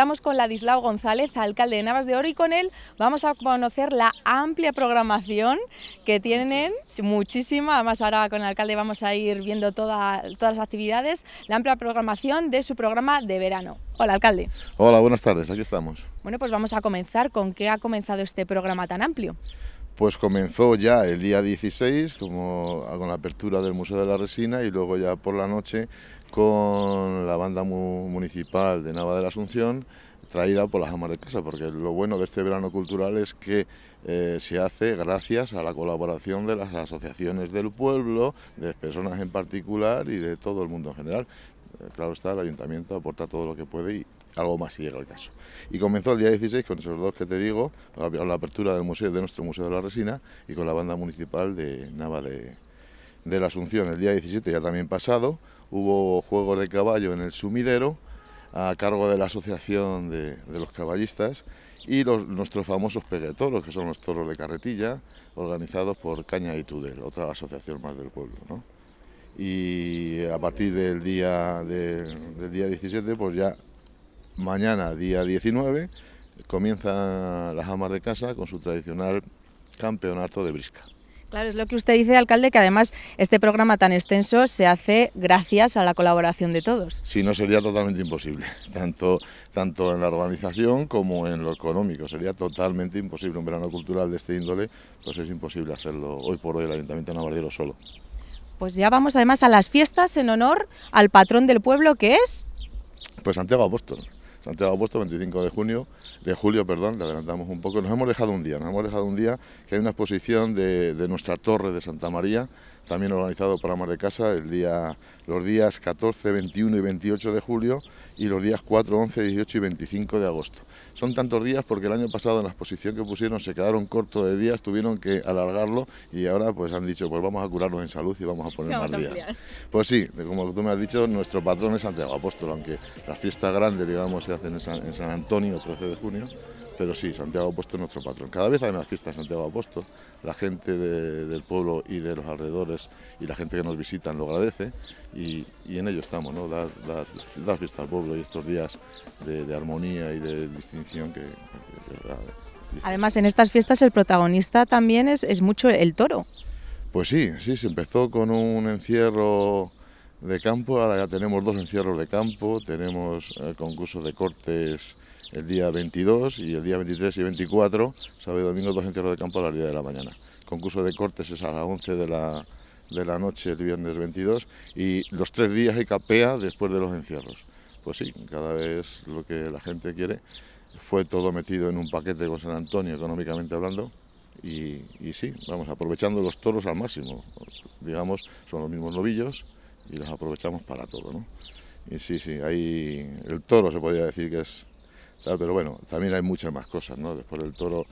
Estamos con Ladislao González, alcalde de Navas de Oro, y con él vamos a conocer la amplia programación que tienen, muchísima, además ahora con el alcalde vamos a ir viendo todas las actividades, la amplia programación de su programa de verano. Hola, alcalde. Hola, buenas tardes, aquí estamos. Bueno, pues vamos a comenzar con qué ha comenzado este programa tan amplio pues comenzó ya el día 16 como, ah, con la apertura del Museo de la Resina y luego ya por la noche con la banda municipal de Nava de la Asunción traída por las amas de casa, porque lo bueno de este verano cultural es que eh, se hace gracias a la colaboración de las asociaciones del pueblo, de personas en particular y de todo el mundo en general. Eh, claro está, el ayuntamiento aporta todo lo que puede y algo más si llega el caso. Y comenzó el día 16 con esos dos que te digo, la, la apertura del museo, de nuestro Museo de la Resina y con la banda municipal de Nava de, de la Asunción. El día 17, ya también pasado, hubo juegos de caballo en el sumidero a cargo de la Asociación de, los Caballistas y nuestros famosos peguetoros, que son los toros de carretilla, organizados por Caña y Tudel, otra asociación más del pueblo. Y a partir del día, del día 17, pues ya Mañana, día 19, comienza las amas de casa con su tradicional campeonato de brisca. Claro, es lo que usted dice, alcalde, que además este programa tan extenso se hace gracias a la colaboración de todos. Si no, sería totalmente imposible, tanto, tanto en la organización como en lo económico. Sería totalmente imposible. Un verano cultural de este índole, pues es imposible hacerlo hoy por hoy el Ayuntamiento de solo. Pues ya vamos además a las fiestas en honor al patrón del pueblo que es... Pues Santiago Apóstol. Santiago Puesto, 25 de junio, de julio, perdón, le adelantamos un poco. Nos hemos dejado un día, nos hemos dejado un día que hay una exposición de, de nuestra torre de Santa María, también organizado para Mar de Casa el día, los días 14, 21 y 28 de julio y los días 4, 11, 18 y 25 de agosto. Son tantos días porque el año pasado en la exposición que pusieron se quedaron cortos de días, tuvieron que alargarlo y ahora pues han dicho pues vamos a curarnos en salud y vamos a poner más días. Pues sí, como tú me has dicho, nuestro patrón es Santiago Apóstol, aunque las fiestas grandes, digamos se hacen en San, en San Antonio 13 de junio. Pero sí, Santiago Apóstol es nuestro patrón. Cada vez hay más fiestas de Santiago Apóstol. La gente del pueblo y de los alrededores y la gente que nos visitan lo agradece y, en ello estamos, ¿no? Dar, fiesta al pueblo y estos días de, armonía y de distinción que, Además, en estas fiestas el protagonista también es, es, mucho el toro. Pues sí, sí, se empezó con un encierro de campo, ahora ya tenemos dos encierros de campo, tenemos eh, concursos de cortes el día 22 y el día 23 y 24, sábado y domingo, dos encierros de campo a las 10 de la mañana. Concurso de cortes es a las 11 de la, de la noche, el viernes 22, y los tres días hay capea después de los encierros. Pues sí, cada vez lo que la gente quiere. Fue todo metido en un paquete con San Antonio, económicamente hablando, y, y sí, vamos, aprovechando los toros al máximo. Digamos, son los mismos novillos y los aprovechamos para todo, ¿no? Y sí, sí, ahí el toro se podría decir que es pero bueno, también hay muchas más cosas, ¿no? Después del toro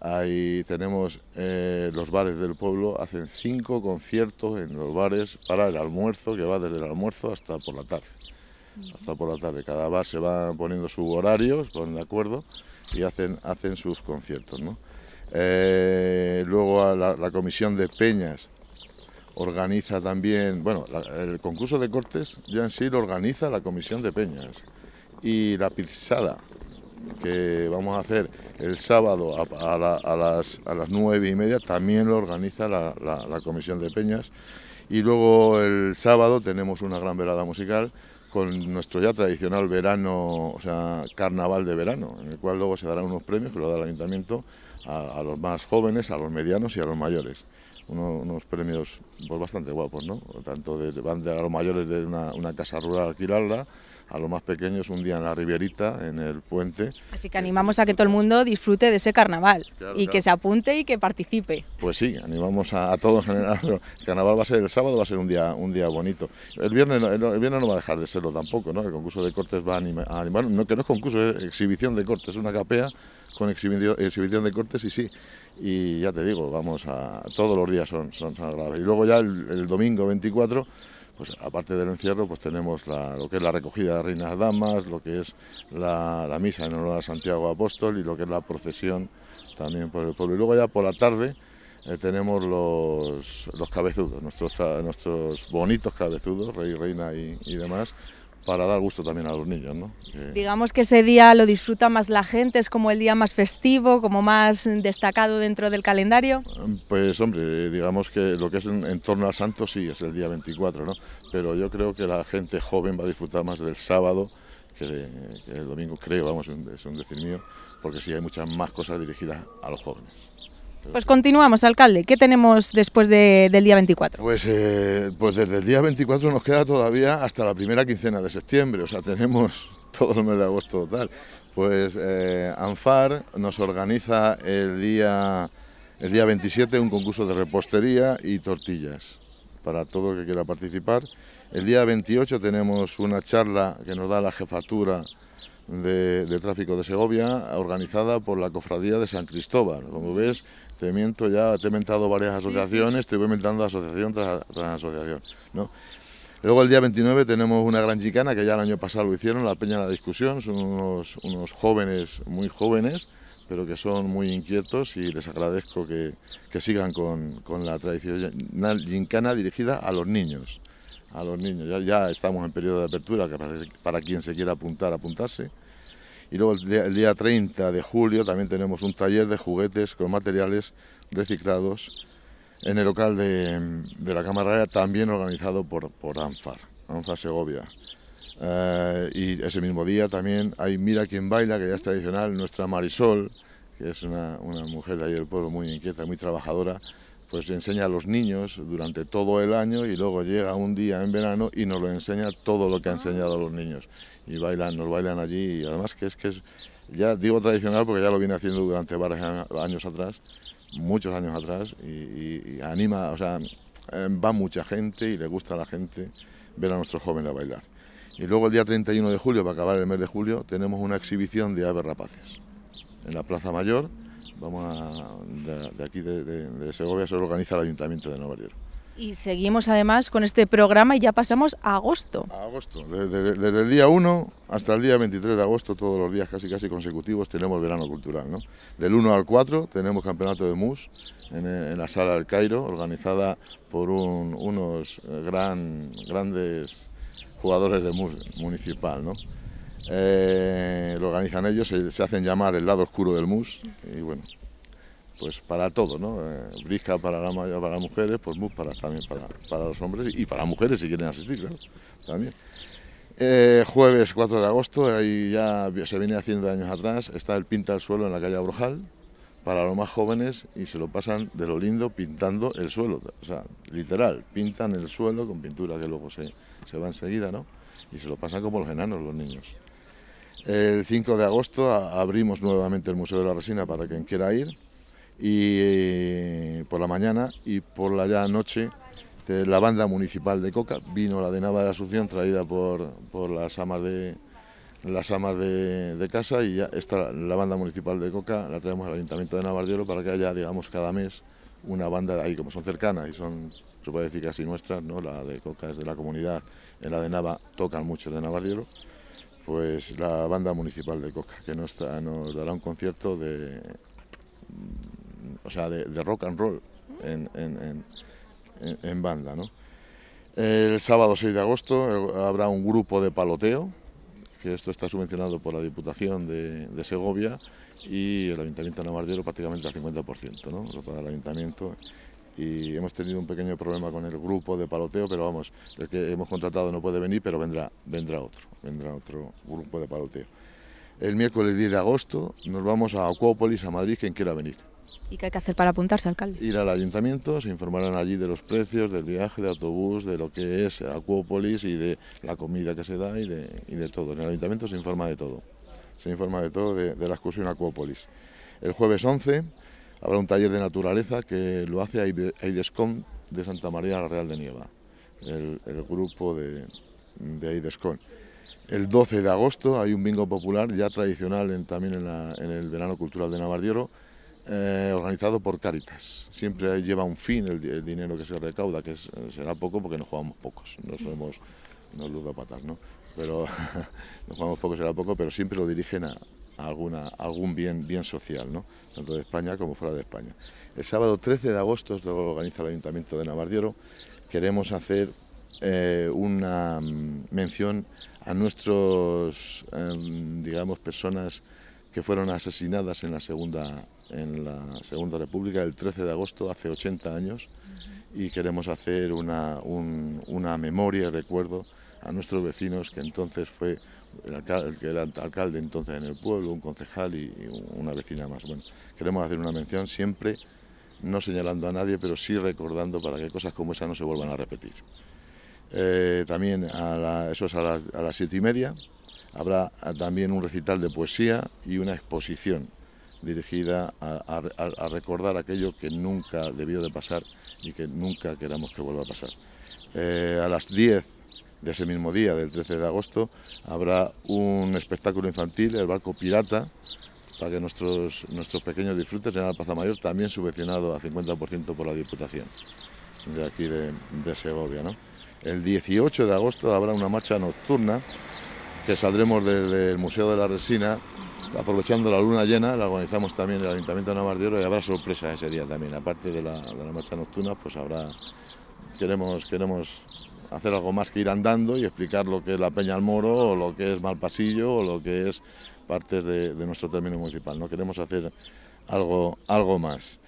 ahí tenemos eh, los bares del pueblo, hacen cinco conciertos en los bares para el almuerzo, que va desde el almuerzo hasta por la tarde. Hasta por la tarde, cada bar se va poniendo sus horarios, ponen de acuerdo y hacen, hacen sus conciertos. ¿no? Eh, luego la, comisión de Peñas organiza también, bueno, el concurso de cortes ya en sí lo organiza la comisión de Peñas y la pisada que vamos a hacer el sábado a, las, nueve y media, también lo organiza la, Comisión de Peñas. Y luego el sábado tenemos una gran velada musical con nuestro ya tradicional verano, o sea, carnaval de verano, en el cual luego se darán unos premios que lo da el ayuntamiento a, los más jóvenes, a los medianos y a los mayores. unos premios pues, bastante guapos, ¿no? Tanto de, van a los mayores de una, casa rural alquilarla, a los más pequeños un día en la riberita en el puente. Así que animamos a que todo el mundo disfrute de ese carnaval y que se apunte y que participe. Pues sí, animamos a, todos El carnaval va a ser el sábado, va a ser un día, un día bonito. El viernes, no va a dejar de serlo tampoco, ¿no? El concurso de cortes va a, animar, no, que no es concurso, es exhibición de cortes, es una capea con exhibición, de cortes y sí. Y ya te digo, vamos a todos los días son, son, agradables. Y luego ya el domingo 24 pues aparte del encierro, pues tenemos lo que es la recogida de reinas damas, lo que es la, misa en honor a Santiago Apóstol y lo que es la procesión también por el pueblo. Y luego ya por la tarde eh, tenemos los, los cabezudos, nuestros, nuestros bonitos cabezudos, rey, reina y demás, para dar gusto también a los niños. Digamos que ese día lo disfruta más la gente, es como el día más festivo, como más destacado dentro del calendario. Pues hombre, digamos que lo que es en, torno a Santos sí es el día 24, ¿no? pero yo creo que la gente joven va a disfrutar más del sábado que, de, el domingo, creo, vamos, es un decir mío, porque sí hay muchas más cosas dirigidas a los jóvenes. Pues continuamos, alcalde. ¿Qué tenemos después del día 24? Pues, eh, pues desde el día 24 nos queda todavía hasta la primera quincena de septiembre, o sea, tenemos todo el mes de agosto total. Pues eh, ANFAR nos organiza el día, el día 27 un concurso de repostería y tortillas para todo el que quiera participar. El día 28 tenemos una charla que nos da la jefatura de, tráfico de Segovia, organizada por la Cofradía de San Cristóbal. Como ves, te miento ya, te he mentado varias asociaciones, te voy inventando asociación tras, asociación. ¿no? Luego el día 29 tenemos una gran chicana que ya el año pasado lo hicieron, la Peña de la Discusión, son unos, jóvenes, muy jóvenes, pero que son muy inquietos y les agradezco que, sigan con, con la tradición gincana dirigida a los niños a los niños. Ya, ya estamos en periodo de apertura, para, para, quien se quiera apuntar, apuntarse. Y luego el día, 30 de julio también tenemos un taller de juguetes con materiales reciclados en el local de, de la Cámara también organizado por, por ANFAR, ANFAR Segovia. Eh, y ese mismo día también hay Mira quien baila, que ya es tradicional, nuestra Marisol, que es una, una mujer de ahí del pueblo muy inquieta, muy trabajadora, pues enseña a los niños durante todo el año y luego llega un día en verano y nos lo enseña todo lo que ha ah. enseñado a los niños. Y bailan, nos bailan allí y además que es que es, ya digo tradicional porque ya lo viene haciendo durante varios años atrás, muchos años atrás y, anima, o sea, em, va mucha gente y le gusta a la gente ver a nuestros jóvenes a bailar. Y luego el día 31 de julio, para acabar el mes de julio, tenemos una exhibición de aves rapaces en la Plaza Mayor vamos a, de, aquí de, Segovia se organiza el Ayuntamiento de Nueva York. Y seguimos además con este programa y ya pasamos a agosto. A agosto, desde, el día 1 hasta el día 23 de agosto, todos los días casi casi consecutivos tenemos verano cultural. ¿no? Del 1 al 4 tenemos campeonato de MUS en, la sala del Cairo, organizada por unos gran, grandes jugadores de MUS municipal. ¿no? eh, lo organizan ellos, se, hacen llamar el lado oscuro del MUS y bueno, pues para todo, ¿no? Eh, brisca para, la, para mujeres, pues MUS para, también para, para, los hombres y para mujeres si quieren asistir, ¿no?... también. Eh, jueves 4 de agosto, ahí ya se viene haciendo años atrás, está el Pinta al Suelo en la calle Abrojal, para los más jóvenes y se lo pasan de lo lindo pintando el suelo, o sea, literal, pintan el suelo con pintura que luego se, se va enseguida, ¿no? Y se lo pasan como los enanos los niños. El 5 de agosto abrimos nuevamente el Museo de la Resina para quien quiera ir y eh, por la mañana y por la ya noche la banda municipal de Coca vino la de Nava de Asunción traída por, las amas de las amas de, casa y ya está la banda municipal de Coca la traemos al Ayuntamiento de Navarriero... para que haya digamos cada mes una banda ahí como son cercanas y son se puede decir casi nuestras, ¿no? La de Coca es de la comunidad, en la de Nava tocan mucho de Navarriero pues la banda municipal de Coca, que nos, nos dará un concierto de, mm, o sea, de, rock and roll en, banda. El sábado 6 de agosto habrá un grupo de paloteo, que esto está subvencionado por la Diputación de, Segovia y el Ayuntamiento de prácticamente al 50%, ¿no? para el Ayuntamiento y hemos tenido un pequeño problema con el grupo de paloteo, pero vamos, el que hemos contratado no puede venir, pero vendrá, vendrá otro, vendrá otro grupo de paloteo. El miércoles 10 de agosto nos vamos a Acuópolis, a Madrid, quien quiera venir. ¿Y qué hay que hacer para apuntarse, alcalde? Ir al ayuntamiento, se informarán allí de los precios, del viaje, de autobús, de lo que es Acuópolis y de la comida que se da y de, y de todo. En el ayuntamiento se informa de todo, se informa de todo de, de la excursión a Acuópolis. El jueves 11 Habrá un taller de naturaleza que lo hace Aidescon de Santa María la Real de Nieva, el, grupo de, de El 12 de agosto hay un bingo popular ya tradicional también en, el verano cultural de Navardiero, eh, organizado por Cáritas. Siempre lleva un fin el, dinero que se recauda, que será poco porque nos jugamos pocos, no somos no ludopatas, ¿no? Pero nos jugamos pocos será poco, pero siempre lo dirigen a, alguna, algún bien, bien social, ¿no? tanto de España como fuera de España. El sábado 13 de agosto, esto lo organiza el Ayuntamiento de Navardiero, queremos hacer eh, una mm, mención a nuestros, em, digamos, personas que fueron asesinadas en la segunda en la Segunda República el 13 de agosto hace 80 años y queremos hacer una, memoria recuerdo a nuestros vecinos que entonces fue el, alcalde, que era alcalde entonces en el pueblo, un concejal y, una vecina más. Bueno, queremos hacer una mención siempre, no señalando a nadie, pero sí recordando para que cosas como esa no se vuelvan a repetir. Eh, también a eso es a las, a las siete y media. Habrá ah, también un recital de poesía y una exposición dirigida a, recordar aquello que nunca debió de pasar y que nunca queramos que vuelva a pasar. Eh, a las 10 de ese mismo día, del 13 de agosto, habrá un espectáculo infantil, el barco pirata, para que nuestros, nuestros pequeños disfruten en la Plaza Mayor, también subvencionado a 50% por la Diputación de aquí de, de Segovia. ¿no? El 18 de agosto habrá una marcha nocturna que saldremos desde el Museo de la Resina, aprovechando la luna llena, la organizamos también el Ayuntamiento de Navarra y habrá sorpresas ese día también, aparte de la, de la marcha nocturna, pues habrá, queremos, queremos hacer algo más que ir andando y explicar lo que es la Peña al Moro o lo que es Malpasillo o lo que es partes de, nuestro término municipal. No queremos hacer algo, algo más.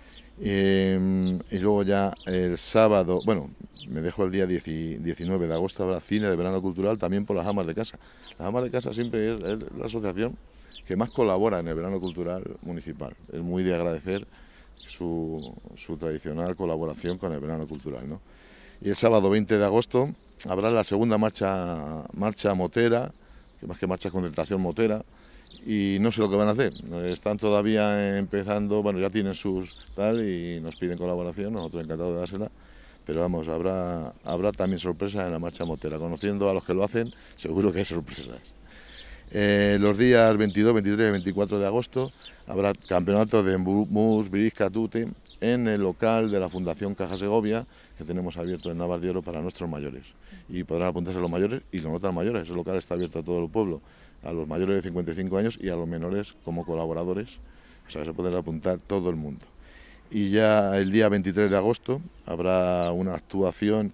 Em, y luego ya el sábado, bueno, me dejo el día 19 de agosto, habrá cine de verano cultural también por las amas de casa. Las amas de casa siempre es, es la asociación que más colabora en el verano cultural municipal. Es muy de agradecer su, su tradicional colaboración con el verano cultural. ¿no? Y el sábado 20 de agosto habrá la segunda marcha, marcha motera, que más que marcha concentración motera, y no sé lo que van a hacer. Están todavía empezando, bueno, ya tienen sus tal y nos piden colaboración, nosotros encantados de dársela. Pero vamos, habrá, habrá también sorpresas en la marcha motera. Conociendo a los que lo hacen, seguro que hay sorpresas. Eh, los días 22, 23 y 24 de agosto habrá campeonato de mus, brisca, tute, en el local de la Fundación Caja Segovia que tenemos abierto en Navas de Oro para nuestros mayores. Y podrán apuntarse los mayores y los notas mayores. Ese local está abierto a todo el pueblo, a los mayores de 55 años y a los menores como colaboradores. O sea, se puede apuntar todo el mundo. Y ya el día 23 de agosto habrá una actuación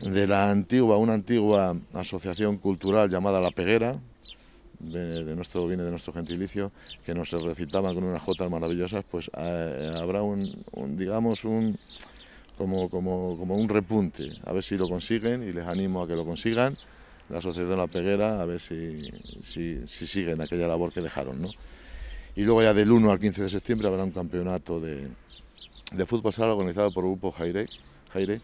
de la antigua, una antigua asociación cultural llamada La Peguera, de, nuestro, viene de nuestro gentilicio, que nos recitaban con unas jotas maravillosas, pues eh, habrá un, digamos, un, como, un repunte. A ver si lo consiguen y les animo a que lo consigan. La sociedad La Peguera, a ver si, si, siguen aquella labor que dejaron. ¿no? Y luego ya del 1 al 15 de septiembre habrá un campeonato de, de fútbol sala organizado por el grupo Jaire, Jaire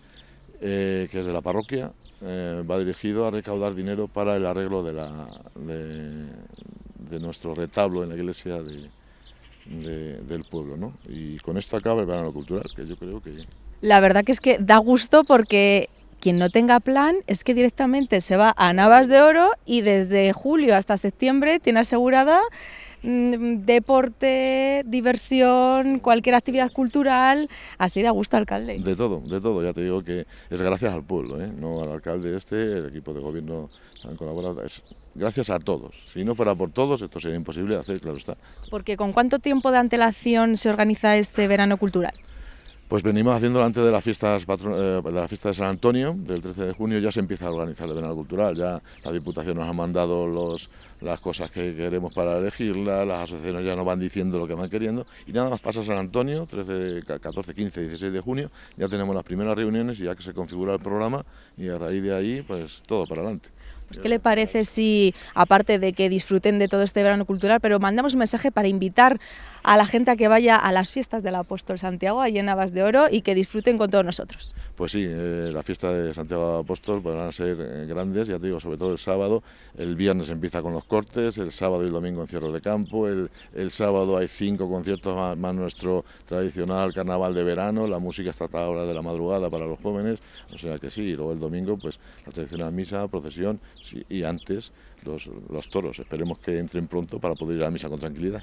eh, que es de la parroquia, eh, va dirigido a recaudar dinero para el arreglo de, la, de, nuestro retablo en la iglesia del pueblo. Y con esto acaba el verano cultural, que yo creo que... La verdad que es que da gusto porque quien no tenga plan es que directamente se va a Navas de Oro y desde julio hasta septiembre tiene asegurada Mm, deporte, diversión, cualquier actividad cultural, así da gusto alcalde. De todo, de todo, ya te digo que es gracias al pueblo, ¿eh? no al alcalde este, el equipo de gobierno han colaborado, es gracias a todos. Si no fuera por todos, esto sería imposible de hacer, claro está. Porque ¿con cuánto tiempo de antelación se organiza este verano cultural? Pues venimos haciendo antes eh, de, las fiestas de la fiesta de San Antonio, del 13 de junio, ya se empieza a organizar el verano cultural, ya la Diputación nos ha mandado los, las cosas que queremos para elegirla, las asociaciones ya nos van diciendo lo que van queriendo, y nada más pasa San Antonio, 13, 14, 15, 16 de junio, ya tenemos las primeras reuniones y ya que se configura el programa, y a raíz de ahí, pues todo para adelante. Pues, ¿Qué le parece si, aparte de que disfruten de todo este verano cultural, pero mandamos un mensaje para invitar a la gente a que vaya a las fiestas del apóstol Santiago, allí en de Oro, y que disfruten con todos nosotros. Pues sí, eh, la fiesta de Santiago Apóstol pues van a ser eh, grandes, ya te digo, sobre todo el sábado. El viernes empieza con los cortes, el sábado y el domingo en encierros de campo, el, sábado hay cinco conciertos más, nuestro tradicional carnaval de verano, la música hasta ahora de la madrugada para los jóvenes, o sea que sí, y luego el domingo pues la tradicional misa, procesión y antes los toros. Esperemos que entren pronto para poder ir a la misa con tranquilidad.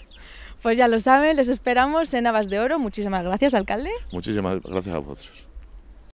Pues ya lo saben, les esperamos en Navas de Oro. Muchísimas gracias, alcalde. Muchísimas gracias a vosotros.